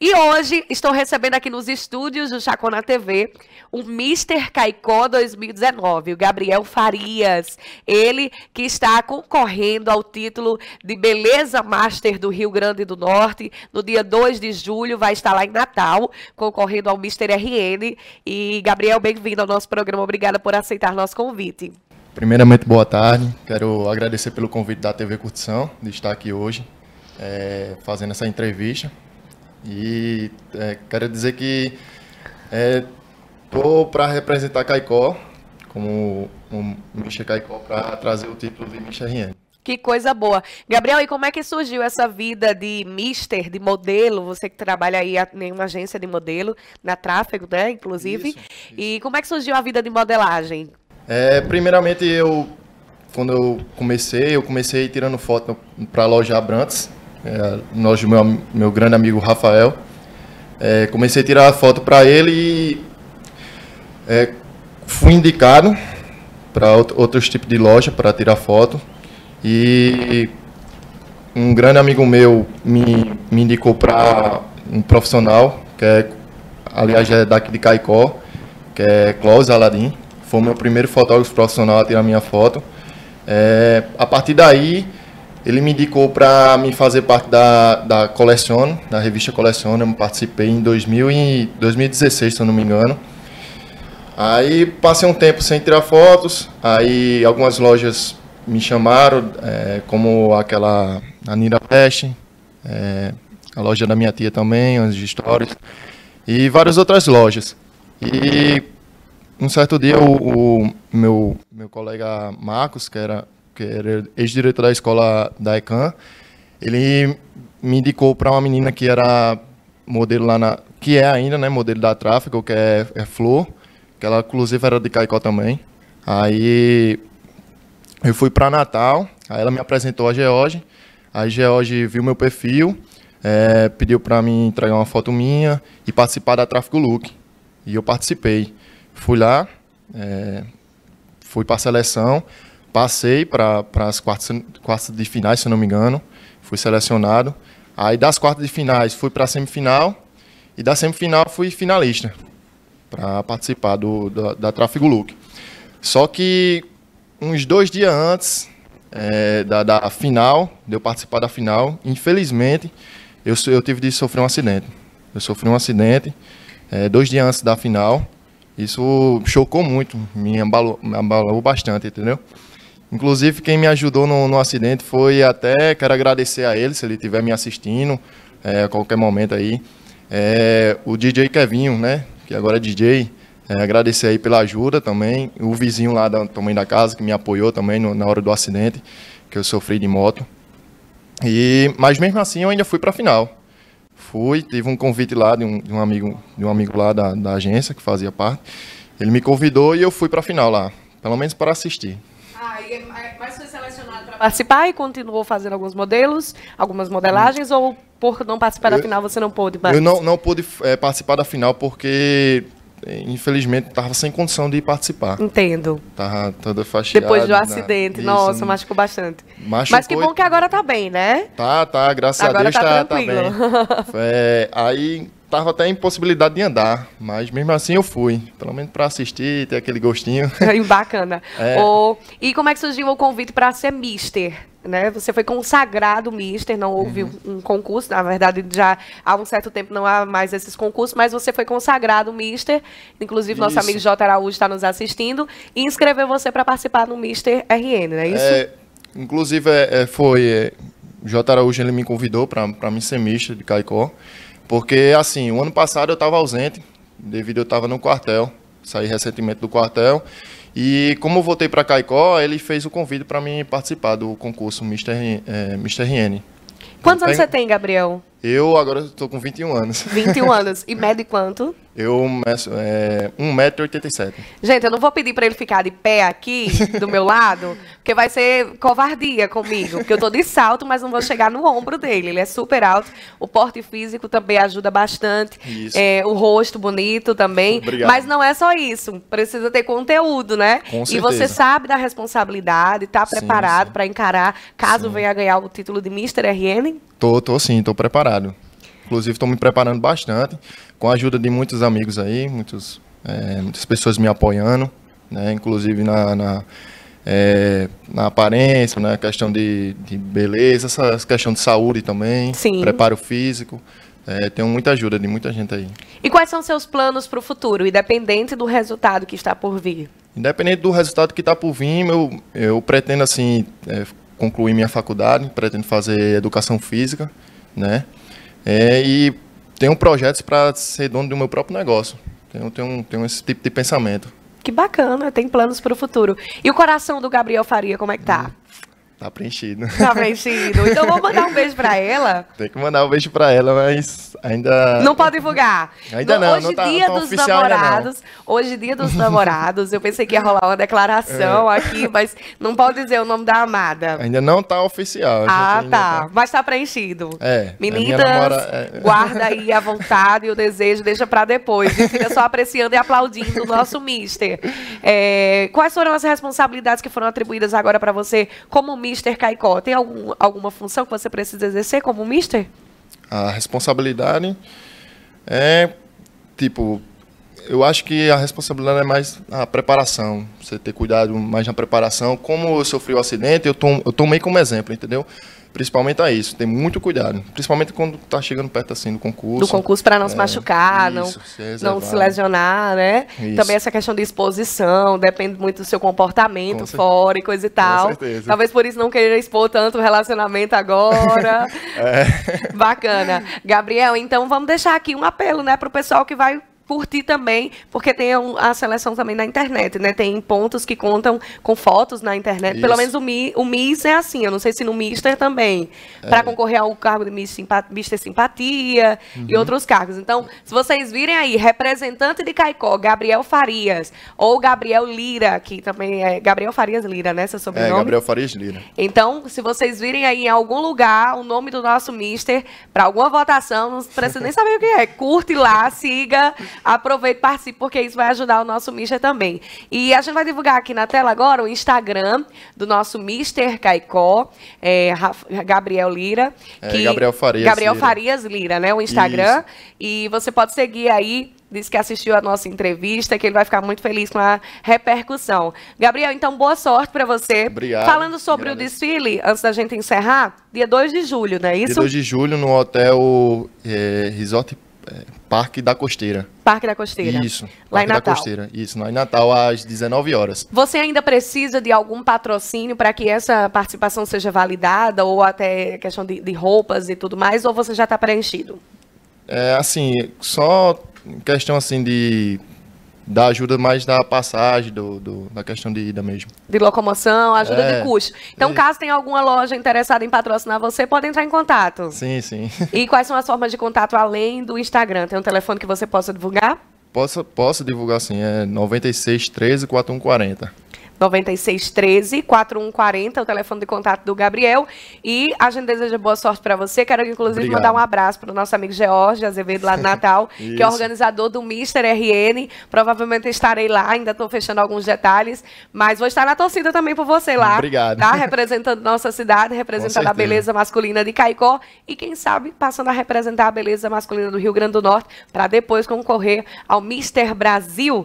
E hoje estou recebendo aqui nos estúdios do Chacona TV o Mr. Caicó 2019, o Gabriel Farias. Ele que está concorrendo ao título de Beleza Master do Rio Grande do Norte. No dia 2 de julho vai estar lá em Natal, concorrendo ao Mr. RN. E, Gabriel, bem-vindo ao nosso programa. Obrigada por aceitar nosso convite. Primeiramente, boa tarde. Quero agradecer pelo convite da TV Curtição de estar aqui hoje é, fazendo essa entrevista e é, quero dizer que estou é, para representar Caicó, como o Misha Caicó, para trazer o título de Misha Rian. Que coisa boa. Gabriel, e como é que surgiu essa vida de mister, de modelo? Você que trabalha aí em uma agência de modelo, na tráfego, né, inclusive. Isso, isso. E como é que surgiu a vida de modelagem? É, primeiramente, eu, quando eu comecei, eu comecei tirando foto para a loja Abrantes, é, nós meu, meu grande amigo Rafael. É, comecei a tirar foto para ele e é, fui indicado para outros tipos de loja para tirar foto. E um grande amigo meu me, me indicou para um profissional, que é, aliás, é daqui de Caicó, que é Klaus Aladim. Foi o meu primeiro fotógrafo profissional a tirar minha foto. É, a partir daí, ele me indicou para me fazer parte da, da Colecione, da revista Colecione. Eu participei em 2000 e 2016, se eu não me engano. Aí passei um tempo sem tirar fotos. Aí algumas lojas me chamaram, é, como aquela a Nira é, a loja da minha tia também, as histórias, e várias outras lojas. E um certo dia o, o meu, meu colega Marcos, que era que era ex-diretor da escola da ECAN, ele me indicou para uma menina que era modelo lá na. que é ainda, né? Modelo da tráfico, que é, é Flor, que ela inclusive era de Caicó também. Aí eu fui para Natal, aí ela me apresentou a George. Aí George viu meu perfil, é, pediu para me entregar uma foto minha e participar da Tráfico Look. E eu participei. Fui lá, é, fui para a seleção. Passei para as quartas, quartas de finais, se não me engano. Fui selecionado. Aí das quartas de finais fui para a semifinal. E da semifinal fui finalista para participar do, da, da Look. Só que uns dois dias antes é, da, da, final, de eu participar da final, infelizmente eu, eu tive de sofrer um acidente. Eu sofri um acidente é, dois dias antes da final. Isso chocou muito, me embalou, me embalou bastante, entendeu? Inclusive, quem me ajudou no, no acidente foi até, quero agradecer a ele, se ele estiver me assistindo é, a qualquer momento aí. É, o DJ Kevinho, né? Que agora é DJ. É, agradecer aí pela ajuda também. O vizinho lá da, também da casa, que me apoiou também no, na hora do acidente, que eu sofri de moto. E, mas mesmo assim eu ainda fui para a final. Fui, tive um convite lá de um, de um, amigo, de um amigo lá da, da agência que fazia parte. Ele me convidou e eu fui para a final lá, pelo menos para assistir. Aí ah, é mais foi selecionado para participar e continuou fazendo alguns modelos, algumas modelagens, hum. ou por não participar eu, da final você não pôde participar? Eu não, não pude é, participar da final porque eh, infelizmente estava sem condição de participar. Entendo. Estava toda fastidiada. Depois do né? acidente, nossa, Isso, machucou bastante. Machucou Mas que bom que agora tá bem, né? Tá, tá, graças agora a Deus está tá, tá, tá bem. É, aí tava até impossibilidade de andar, mas mesmo assim eu fui, pelo menos para assistir, ter aquele gostinho. Bacana. É. e como é que surgiu o convite para ser mister? Né? Você foi consagrado mister, não houve uhum. um concurso, na verdade já há um certo tempo não há mais esses concursos, mas você foi consagrado mister, inclusive isso. nosso amigo J. Araújo está nos assistindo, e inscreveu você para participar no mister RN, não é isso? É, inclusive é, é foi, é, J. Araújo ele me convidou para me ser mister de Caicó, porque, assim, o ano passado eu estava ausente, devido eu estava no quartel, saí recentemente do quartel. E como eu voltei para Caicó, ele fez o convite para mim participar do concurso Mr. É, Mr. Riene. Quantos anos você tem, Gabriel? Eu agora estou com 21 anos. 21 anos. E mede quanto? Eu meço é, 1,87m. Gente, eu não vou pedir para ele ficar de pé aqui, do meu lado, porque vai ser covardia comigo. Porque eu estou de salto, mas não vou chegar no ombro dele. Ele é super alto. O porte físico também ajuda bastante. Isso. É, o rosto bonito também. Obrigado. Mas não é só isso. Precisa ter conteúdo, né? Com certeza. E você sabe da responsabilidade, está preparado para encarar, caso sim. venha ganhar o título de Mr. RN? Tô, tô sim, tô preparado. Inclusive, estou me preparando bastante, com a ajuda de muitos amigos aí, muitos, é, muitas pessoas me apoiando, né? inclusive na, na, é, na aparência, na né? questão de, de beleza, essa questão de saúde também, Sim. preparo físico. É, tenho muita ajuda de muita gente aí. E quais são seus planos para o futuro, independente do resultado que está por vir? Independente do resultado que está por vir, eu, eu pretendo, assim, é, concluir minha faculdade, pretendo fazer educação física, né? É, e tenho projetos para ser dono do meu próprio negócio. Tenho, tenho, tenho esse tipo de pensamento. Que bacana, tem planos para o futuro. E o coração do Gabriel Faria, como é que tá? Tá preenchido. Tá preenchido. Então vou mandar um beijo pra ela. Tem que mandar um beijo pra ela, mas ainda. Não pode divulgar. Ainda não. Hoje, não tá, dia tá dos namorados. Hoje, dia dos namorados. Eu pensei que ia rolar uma declaração é. aqui, mas não pode dizer o nome da amada. Ainda não tá oficial. Ah, tá. tá. Mas tá preenchido. É. Meninas, namora... é. guarda aí a vontade e o desejo, deixa pra depois. E fica só apreciando e aplaudindo o nosso mister. É... Quais foram as responsabilidades que foram atribuídas agora pra você como mister? Mister Caicó, tem algum, alguma função que você precisa exercer como Mister? A responsabilidade é, tipo, eu acho que a responsabilidade é mais a preparação. Você ter cuidado mais na preparação. Como eu sofri o acidente, eu, tom, eu tomei como exemplo, entendeu? Principalmente a é isso, Tem muito cuidado. Principalmente quando tá chegando perto assim do concurso. Do concurso para não é, se machucar, isso, não, se é, não se lesionar, né? Isso. Também essa questão de exposição, depende muito do seu comportamento fora e coisa e tal. Com certeza. Talvez por isso não queira expor tanto o relacionamento agora. é. Bacana. Gabriel, então vamos deixar aqui um apelo, né, para o pessoal que vai curtir também, porque tem a seleção também na internet, né? Tem pontos que contam com fotos na internet. Isso. Pelo menos o, Mi, o Miss é assim, eu não sei se no Mister também. É. Para concorrer ao cargo de Miss Mister Simpatia uhum. e outros cargos. Então, se vocês virem aí, representante de Caicó, Gabriel Farias, ou Gabriel Lira, que também é Gabriel Farias Lira, né? Seu é, sobrenome. É, Gabriel Farias Lira. Então, se vocês virem aí em algum lugar o nome do nosso Mister, para alguma votação, não precisa nem saber o que é. Curte lá, siga aproveite e participe, porque isso vai ajudar o nosso Mister também. E a gente vai divulgar aqui na tela agora o Instagram do nosso Mister Caicó, é, Gabriel Lira. É, que, é, Gabriel Farias Gabriel Lira. Farias Lira, né? O Instagram. Isso. E você pode seguir aí disse que assistiu a nossa entrevista, que ele vai ficar muito feliz com a repercussão. Gabriel, então, boa sorte para você. Obrigado. Falando sobre obrigado. o desfile, antes da gente encerrar, dia 2 de julho, não é isso? Dia 2 de julho, no hotel é, Resort é, Parque da Costeira. Parque da Costeira. Isso. Lá em Natal. da Costeira. Isso, lá em Natal, às 19 horas. Você ainda precisa de algum patrocínio para que essa participação seja validada, ou até questão de, de roupas e tudo mais, ou você já está preenchido? É, assim, só questão assim de dá ajuda mais na passagem, do, do, na questão de ida mesmo. De locomoção, ajuda é, de custo. Então, é. caso tenha alguma loja interessada em patrocinar você, pode entrar em contato. Sim, sim. E quais são as formas de contato além do Instagram? Tem um telefone que você possa divulgar? Posso, posso divulgar sim, é 96 13 4140. 9613 4140, o telefone de contato do Gabriel. E a gente deseja boa sorte para você. Quero, inclusive, Obrigado. mandar um abraço para o nosso amigo George Azevedo, lá de Natal, que é organizador do Mister RN. Provavelmente estarei lá, ainda estou fechando alguns detalhes, mas vou estar na torcida também por você lá. Obrigado. Tá? Representando nossa cidade, representando a beleza masculina de Caicó e, quem sabe, passando a representar a beleza masculina do Rio Grande do Norte, para depois concorrer ao Mister Brasil.